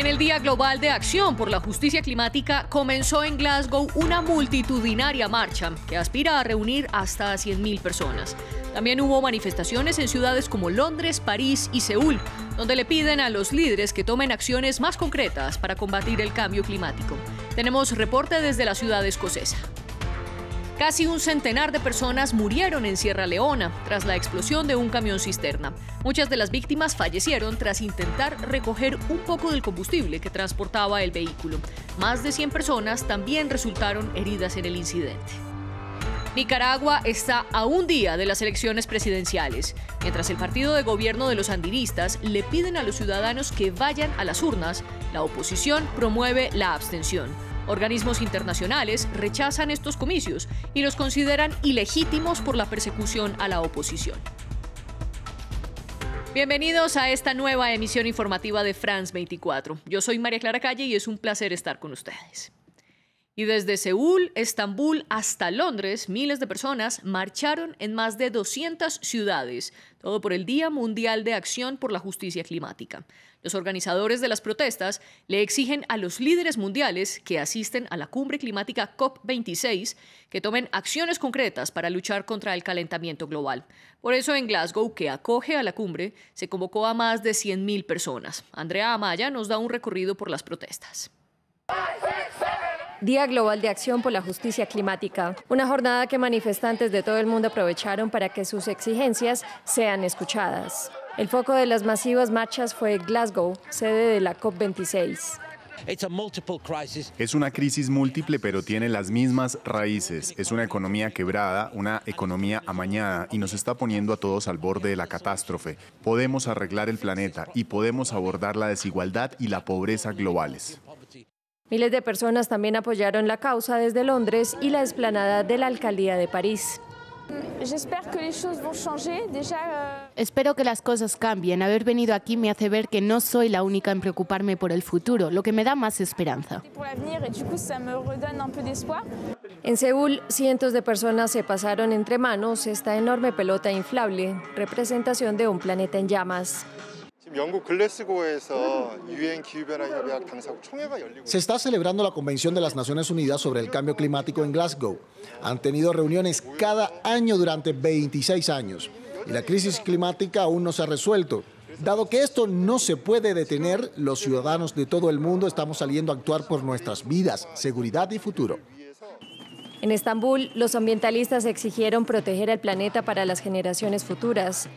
En el Día Global de Acción por la Justicia Climática comenzó en Glasgow una multitudinaria marcha que aspira a reunir hasta 100.000 personas. También hubo manifestaciones en ciudades como Londres, París y Seúl, donde le piden a los líderes que tomen acciones más concretas para combatir el cambio climático. Tenemos reporte desde la ciudad escocesa. Casi un centenar de personas murieron en Sierra Leona tras la explosión de un camión cisterna. Muchas de las víctimas fallecieron tras intentar recoger un poco del combustible que transportaba el vehículo. Más de 100 personas también resultaron heridas en el incidente. Nicaragua está a un día de las elecciones presidenciales, mientras el partido de gobierno de los andinistas le piden a los ciudadanos que vayan a las urnas, la oposición promueve la abstención. Organismos internacionales rechazan estos comicios y los consideran ilegítimos por la persecución a la oposición. Bienvenidos a esta nueva emisión informativa de France 24. Yo soy María Clara Calle y es un placer estar con ustedes. Y desde Seúl, Estambul hasta Londres, miles de personas marcharon en más de 200 ciudades, todo por el Día Mundial de Acción por la Justicia Climática. Los organizadores de las protestas le exigen a los líderes mundiales que asisten a la cumbre climática COP26 que tomen acciones concretas para luchar contra el calentamiento global. Por eso en Glasgow, que acoge a la cumbre, se convocó a más de 100.000 personas. Andrea Amaya nos da un recorrido por las protestas. Día Global de Acción por la Justicia Climática, una jornada que manifestantes de todo el mundo aprovecharon para que sus exigencias sean escuchadas. El foco de las masivas marchas fue Glasgow, sede de la COP26. Es una crisis múltiple, pero tiene las mismas raíces. Es una economía quebrada, una economía amañada y nos está poniendo a todos al borde de la catástrofe. Podemos arreglar el planeta y podemos abordar la desigualdad y la pobreza globales. Miles de personas también apoyaron la causa desde Londres y la explanada de la alcaldía de París. Euh, Espero que las cosas cambien. Haber venido aquí me hace ver que no soy la única en preocuparme por el futuro, lo que me da más esperanza. En Seúl, cientos de personas se pasaron entre manos esta enorme pelota inflable, representación de un planeta en llamas. Se está celebrando la Convención de las Naciones Unidas sobre el Cambio Climático en Glasgow. Han tenido reuniones cada año durante 26 años y la crisis climática aún no se ha resuelto. Dado que esto no se puede detener, los ciudadanos de todo el mundo estamos saliendo a actuar por nuestras vidas, seguridad y futuro. En Estambul, los ambientalistas exigieron proteger el planeta para las generaciones futuras.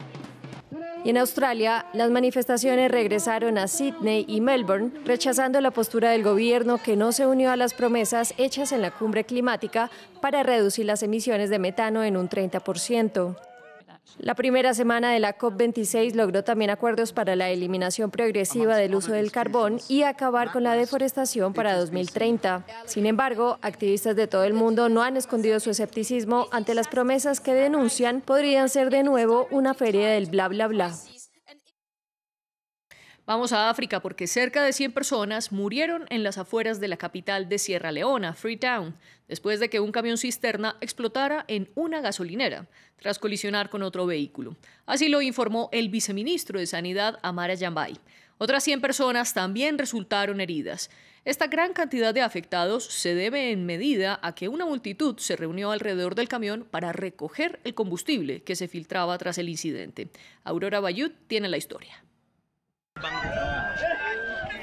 Y en Australia, las manifestaciones regresaron a Sydney y Melbourne, rechazando la postura del gobierno que no se unió a las promesas hechas en la cumbre climática para reducir las emisiones de metano en un 30%. La primera semana de la COP26 logró también acuerdos para la eliminación progresiva del uso del carbón y acabar con la deforestación para 2030. Sin embargo, activistas de todo el mundo no han escondido su escepticismo ante las promesas que denuncian podrían ser de nuevo una feria del bla bla bla. Vamos a África porque cerca de 100 personas murieron en las afueras de la capital de Sierra Leona, Freetown, después de que un camión cisterna explotara en una gasolinera tras colisionar con otro vehículo. Así lo informó el viceministro de Sanidad, Amara Yambay. Otras 100 personas también resultaron heridas. Esta gran cantidad de afectados se debe en medida a que una multitud se reunió alrededor del camión para recoger el combustible que se filtraba tras el incidente. Aurora Bayut tiene la historia.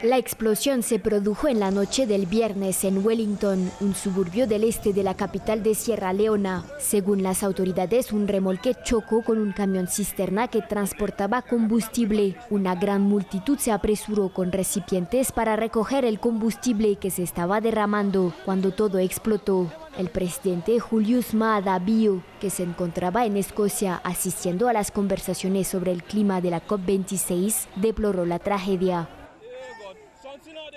La explosión se produjo en la noche del viernes en Wellington, un suburbio del este de la capital de Sierra Leona. Según las autoridades, un remolque chocó con un camión cisterna que transportaba combustible. Una gran multitud se apresuró con recipientes para recoger el combustible que se estaba derramando cuando todo explotó. El presidente Julius Maada Bio, que se encontraba en Escocia asistiendo a las conversaciones sobre el clima de la COP26, deploró la tragedia.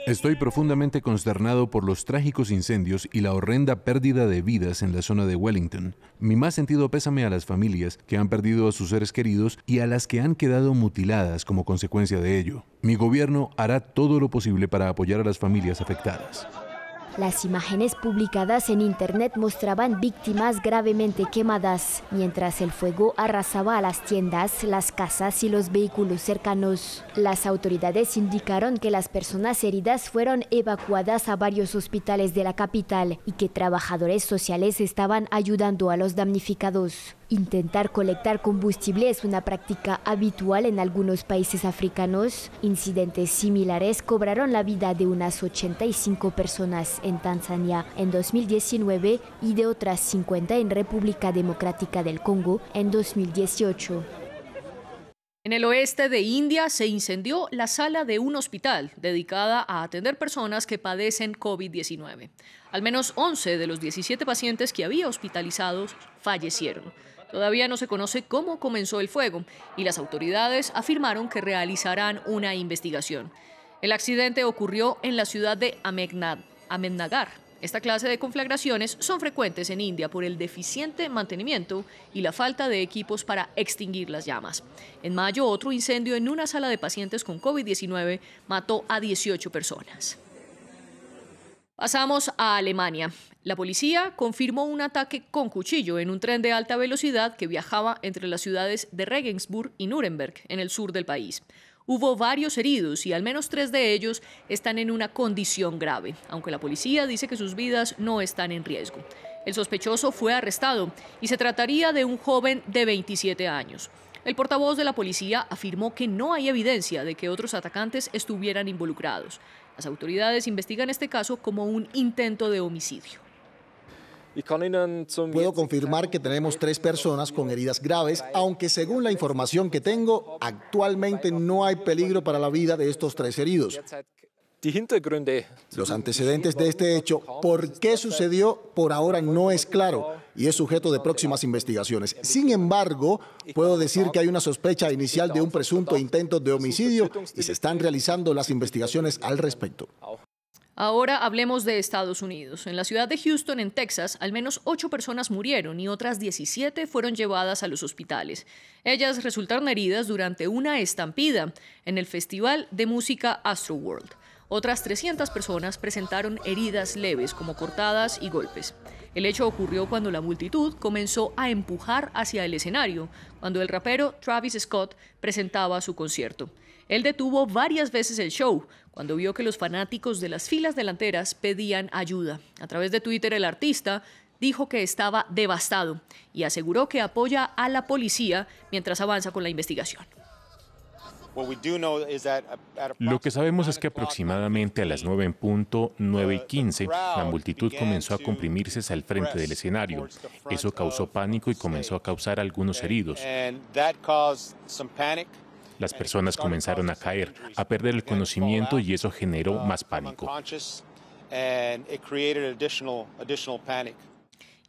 Estoy profundamente consternado por los trágicos incendios y la horrenda pérdida de vidas en la zona de Wellington. Mi más sentido pésame a las familias que han perdido a sus seres queridos y a las que han quedado mutiladas como consecuencia de ello. Mi gobierno hará todo lo posible para apoyar a las familias afectadas. Las imágenes publicadas en Internet mostraban víctimas gravemente quemadas, mientras el fuego arrasaba a las tiendas, las casas y los vehículos cercanos. Las autoridades indicaron que las personas heridas fueron evacuadas a varios hospitales de la capital y que trabajadores sociales estaban ayudando a los damnificados. Intentar colectar combustible es una práctica habitual en algunos países africanos. Incidentes similares cobraron la vida de unas 85 personas en Tanzania en 2019 y de otras 50 en República Democrática del Congo en 2018. En el oeste de India se incendió la sala de un hospital dedicada a atender personas que padecen COVID-19. Al menos 11 de los 17 pacientes que había hospitalizados fallecieron. Todavía no se conoce cómo comenzó el fuego y las autoridades afirmaron que realizarán una investigación. El accidente ocurrió en la ciudad de Ahmednagar. Esta clase de conflagraciones son frecuentes en India por el deficiente mantenimiento y la falta de equipos para extinguir las llamas. En mayo, otro incendio en una sala de pacientes con COVID-19 mató a 18 personas. Pasamos a Alemania. La policía confirmó un ataque con cuchillo en un tren de alta velocidad que viajaba entre las ciudades de Regensburg y Nuremberg, en el sur del país. Hubo varios heridos y al menos tres de ellos están en una condición grave, aunque la policía dice que sus vidas no están en riesgo. El sospechoso fue arrestado y se trataría de un joven de 27 años. El portavoz de la policía afirmó que no hay evidencia de que otros atacantes estuvieran involucrados. Las autoridades investigan este caso como un intento de homicidio. Puedo confirmar que tenemos tres personas con heridas graves, aunque según la información que tengo, actualmente no hay peligro para la vida de estos tres heridos. Los antecedentes de este hecho, por qué sucedió, por ahora no es claro y es sujeto de próximas investigaciones. Sin embargo, puedo decir que hay una sospecha inicial de un presunto intento de homicidio y se están realizando las investigaciones al respecto. Ahora hablemos de Estados Unidos. En la ciudad de Houston, en Texas, al menos ocho personas murieron y otras 17 fueron llevadas a los hospitales. Ellas resultaron heridas durante una estampida en el Festival de Música Astroworld. Otras 300 personas presentaron heridas leves como cortadas y golpes. El hecho ocurrió cuando la multitud comenzó a empujar hacia el escenario, cuando el rapero Travis Scott presentaba su concierto. Él detuvo varias veces el show cuando vio que los fanáticos de las filas delanteras pedían ayuda. A través de Twitter el artista dijo que estaba devastado y aseguró que apoya a la policía mientras avanza con la investigación. Lo que sabemos es que aproximadamente a las 9 en punto, y 15, la multitud comenzó a comprimirse hacia el frente del escenario. Eso causó pánico y comenzó a causar algunos heridos. Las personas comenzaron a caer, a perder el conocimiento y eso generó más pánico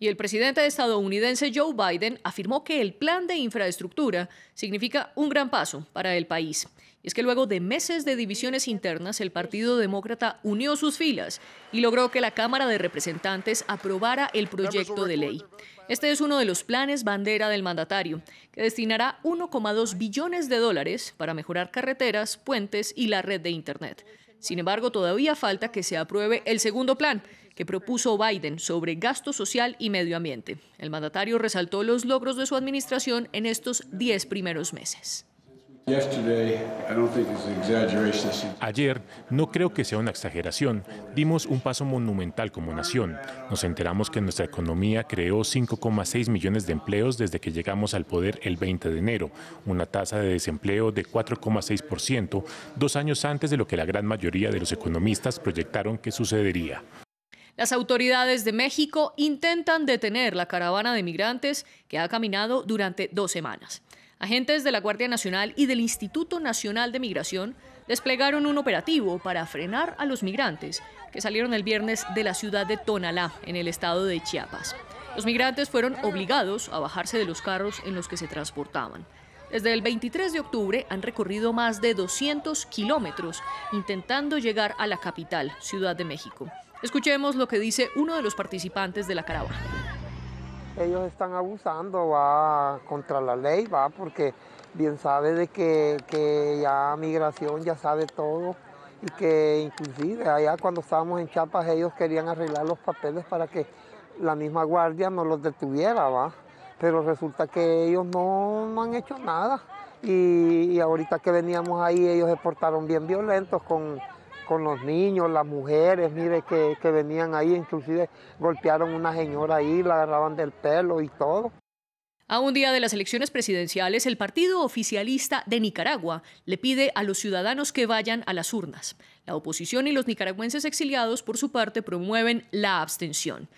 y el presidente estadounidense Joe Biden afirmó que el plan de infraestructura significa un gran paso para el país. Y es que luego de meses de divisiones internas, el Partido Demócrata unió sus filas y logró que la Cámara de Representantes aprobara el proyecto de ley. Este es uno de los planes bandera del mandatario, que destinará 1,2 billones de dólares para mejorar carreteras, puentes y la red de Internet. Sin embargo, todavía falta que se apruebe el segundo plan, que propuso Biden sobre gasto social y medio ambiente. El mandatario resaltó los logros de su administración en estos 10 primeros meses. Ayer, no creo que sea una exageración, dimos un paso monumental como nación. Nos enteramos que nuestra economía creó 5,6 millones de empleos desde que llegamos al poder el 20 de enero, una tasa de desempleo de 4,6%, dos años antes de lo que la gran mayoría de los economistas proyectaron que sucedería. Las autoridades de México intentan detener la caravana de migrantes que ha caminado durante dos semanas. Agentes de la Guardia Nacional y del Instituto Nacional de Migración desplegaron un operativo para frenar a los migrantes que salieron el viernes de la ciudad de Tonalá, en el estado de Chiapas. Los migrantes fueron obligados a bajarse de los carros en los que se transportaban. Desde el 23 de octubre han recorrido más de 200 kilómetros intentando llegar a la capital, Ciudad de México. Escuchemos lo que dice uno de los participantes de la caravana. Ellos están abusando, va contra la ley, va porque bien sabe de que, que ya migración ya sabe todo y que inclusive allá cuando estábamos en Chiapas ellos querían arreglar los papeles para que la misma guardia no los detuviera, va. Pero resulta que ellos no, han hecho nada. y, ahorita que veníamos ahí ellos se portaron bien violentos con, con los niños, las mujeres, mire, que, venían ahí, inclusive golpearon a una señora ahí, la agarraban del pelo y todo. A un día de las elecciones presidenciales, el Partido Oficialista de Nicaragua le pide a los ciudadanos que vayan a las urnas. La oposición y los nicaragüenses exiliados, por su parte, promueven la abstención.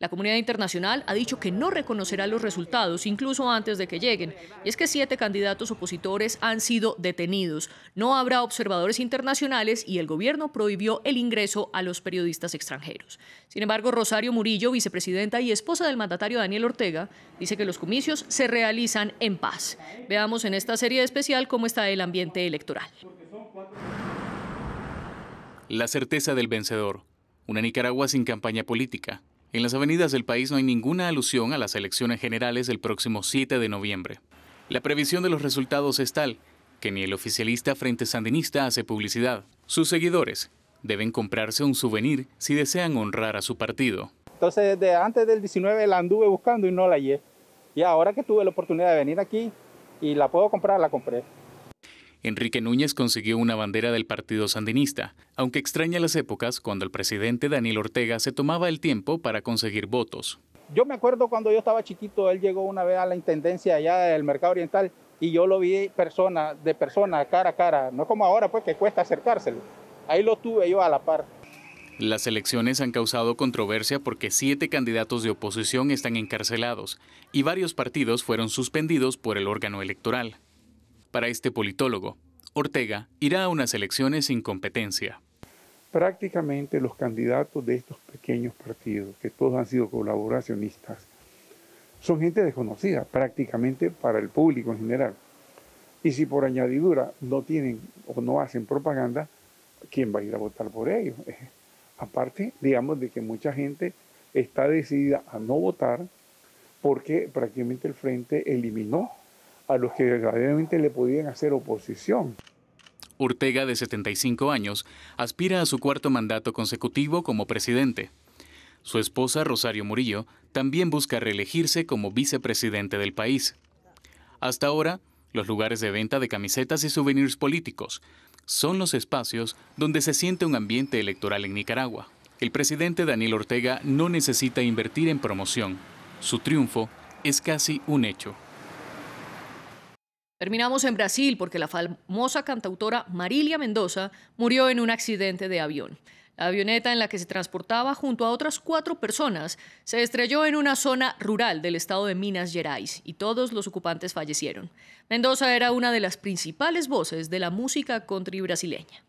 La comunidad internacional ha dicho que no reconocerá los resultados incluso antes de que lleguen, y es que siete candidatos opositores han sido detenidos. No habrá observadores internacionales y el gobierno prohibió el ingreso a los periodistas extranjeros. Sin embargo, Rosario Murillo, vicepresidenta y esposa del mandatario Daniel Ortega, dice que los comicios se realizan en paz. Veamos en esta serie especial cómo está el ambiente electoral. La certeza del vencedor. Una Nicaragua sin campaña política en las avenidas del país no hay ninguna alusión a las elecciones generales del próximo 7 de noviembre. La previsión de los resultados es tal que ni el oficialista Frente Sandinista hace publicidad. Sus seguidores deben comprarse un souvenir si desean honrar a su partido. Entonces, desde antes del 19 la anduve buscando y no la hallé. Y ahora que tuve la oportunidad de venir aquí y la puedo comprar, la compré. Enrique Núñez consiguió una bandera del Partido Sandinista, aunque extraña las épocas cuando el presidente Daniel Ortega se tomaba el tiempo para conseguir votos. Yo me acuerdo cuando yo estaba chiquito, él llegó una vez a la intendencia allá del mercado oriental y yo lo vi persona, de persona, cara a cara, no como ahora pues que cuesta acercárselo. Ahí lo tuve yo a la par. Las elecciones han causado controversia porque siete candidatos de oposición están encarcelados y varios partidos fueron suspendidos por el órgano electoral. Para este politólogo, Ortega irá a unas elecciones sin competencia. Prácticamente los candidatos de estos pequeños partidos, que todos han sido colaboracionistas, son gente desconocida prácticamente para el público en general. Y si por añadidura no tienen o no hacen propaganda, ¿quién va a ir a votar por ellos? Aparte, digamos, de que mucha gente está decidida a no votar porque prácticamente el frente eliminó a los que verdaderamente le podían hacer oposición. Ortega, de 75 años, aspira a su cuarto mandato consecutivo como presidente. Su esposa, Rosario Murillo, también busca reelegirse como vicepresidente del país. Hasta ahora, los lugares de venta de camisetas y souvenirs políticos son los espacios donde se siente un ambiente electoral en Nicaragua. El presidente Daniel Ortega no necesita invertir en promoción. Su triunfo es casi un hecho. Terminamos en Brasil porque la famosa cantautora Marilia Mendoza murió en un accidente de avión. La avioneta en la que se transportaba junto a otras cuatro personas se estrelló en una zona rural del estado de Minas Gerais y todos los ocupantes fallecieron. Mendoza era una de las principales voces de la música country brasileña.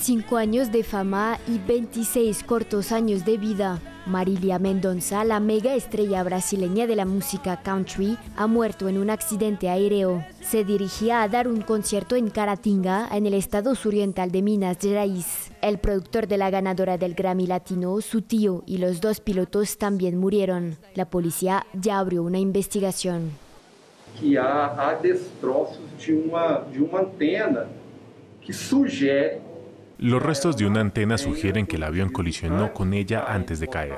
Cinco años de fama y 26 cortos años de vida. Marilia Mendonza, la mega estrella brasileña de la música country, ha muerto en un accidente aéreo. Se dirigía a dar un concierto en Caratinga, en el estado suroriental de Minas Gerais. El productor de la ganadora del Grammy Latino, su tío y los dos pilotos también murieron. La policía ya abrió una investigación. Que de de una antena que sugiere los restos de una antena sugieren que el avión colisionó con ella antes de caer.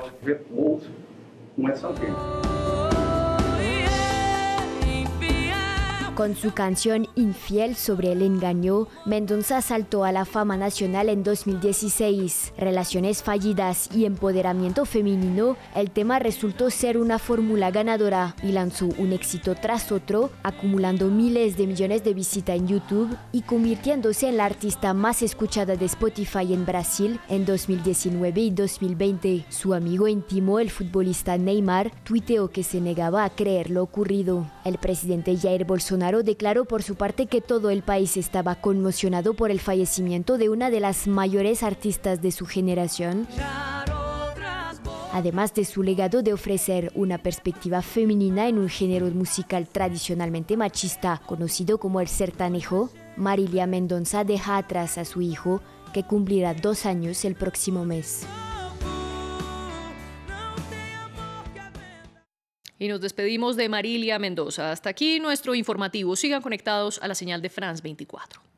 Con su canción Infiel sobre el engaño, Mendoza saltó a la fama nacional en 2016. Relaciones fallidas y empoderamiento femenino, el tema resultó ser una fórmula ganadora y lanzó un éxito tras otro, acumulando miles de millones de visitas en YouTube y convirtiéndose en la artista más escuchada de Spotify en Brasil en 2019 y 2020. Su amigo íntimo, el futbolista Neymar, tuiteó que se negaba a creer lo ocurrido. El presidente Jair Bolsonaro declaró por su parte que todo el país estaba conmocionado por el fallecimiento de una de las mayores artistas de su generación, además de su legado de ofrecer una perspectiva femenina en un género musical tradicionalmente machista, conocido como el sertanejo. Marilia Mendonza deja atrás a su hijo, que cumplirá dos años el próximo mes. Y nos despedimos de Marilia Mendoza. Hasta aquí nuestro informativo. Sigan conectados a la señal de France 24.